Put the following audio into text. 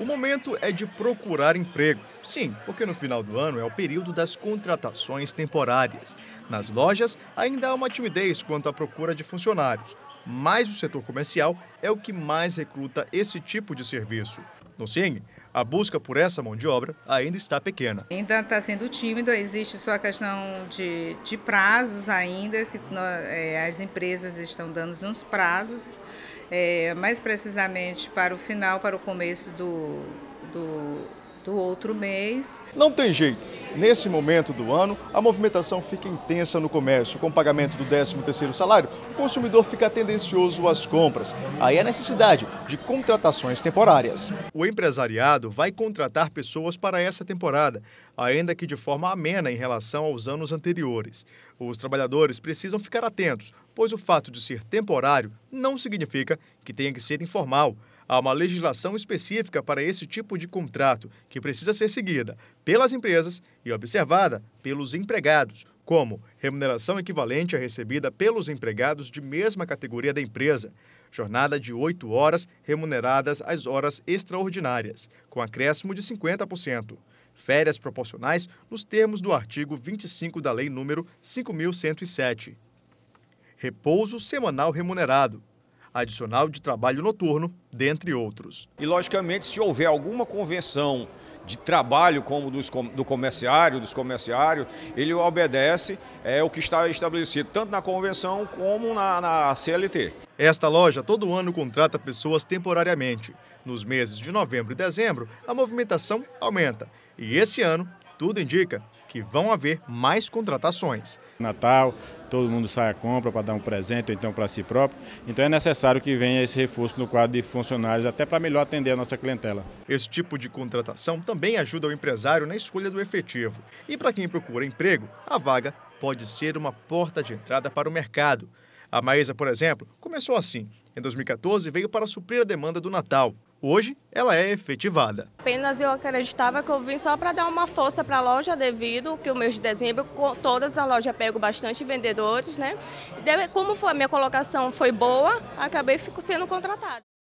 O momento é de procurar emprego. Sim, porque no final do ano é o período das contratações temporárias. Nas lojas, ainda há uma timidez quanto à procura de funcionários, mas o setor comercial é o que mais recruta esse tipo de serviço. No CIN, a busca por essa mão de obra ainda está pequena. Ainda está sendo tímida, existe só a questão de, de prazos ainda, que é, as empresas estão dando uns prazos é, mais precisamente para o final, para o começo do, do, do outro mês. Não tem jeito. Nesse momento do ano, a movimentação fica intensa no comércio. Com o pagamento do 13º salário, o consumidor fica tendencioso às compras. Aí a é necessidade de contratações temporárias. O empresariado vai contratar pessoas para essa temporada, ainda que de forma amena em relação aos anos anteriores. Os trabalhadores precisam ficar atentos, pois o fato de ser temporário não significa que tenha que ser informal. Há uma legislação específica para esse tipo de contrato que precisa ser seguida pelas empresas e observada pelos empregados, como remuneração equivalente à recebida pelos empregados de mesma categoria da empresa, jornada de 8 horas remuneradas às horas extraordinárias, com acréscimo de 50%, férias proporcionais nos termos do artigo 25 da Lei nº 5.107, repouso semanal remunerado, adicional de trabalho noturno, dentre outros. E, logicamente, se houver alguma convenção de trabalho como dos, do comerciário, dos comerciários, ele obedece é, o que está estabelecido tanto na convenção como na, na CLT. Esta loja todo ano contrata pessoas temporariamente. Nos meses de novembro e dezembro, a movimentação aumenta. E esse ano, tudo indica que vão haver mais contratações. Natal, todo mundo sai à compra para dar um presente ou então para si próprio. Então é necessário que venha esse reforço no quadro de funcionários, até para melhor atender a nossa clientela. Esse tipo de contratação também ajuda o empresário na escolha do efetivo. E para quem procura emprego, a vaga pode ser uma porta de entrada para o mercado. A Maísa, por exemplo, começou assim. Em 2014, veio para suprir a demanda do Natal. Hoje, ela é efetivada. Apenas eu acreditava que eu vim só para dar uma força para a loja, devido que o mês de dezembro, com todas as lojas pego bastante vendedores, né? Como foi a minha colocação foi boa, acabei sendo contratada.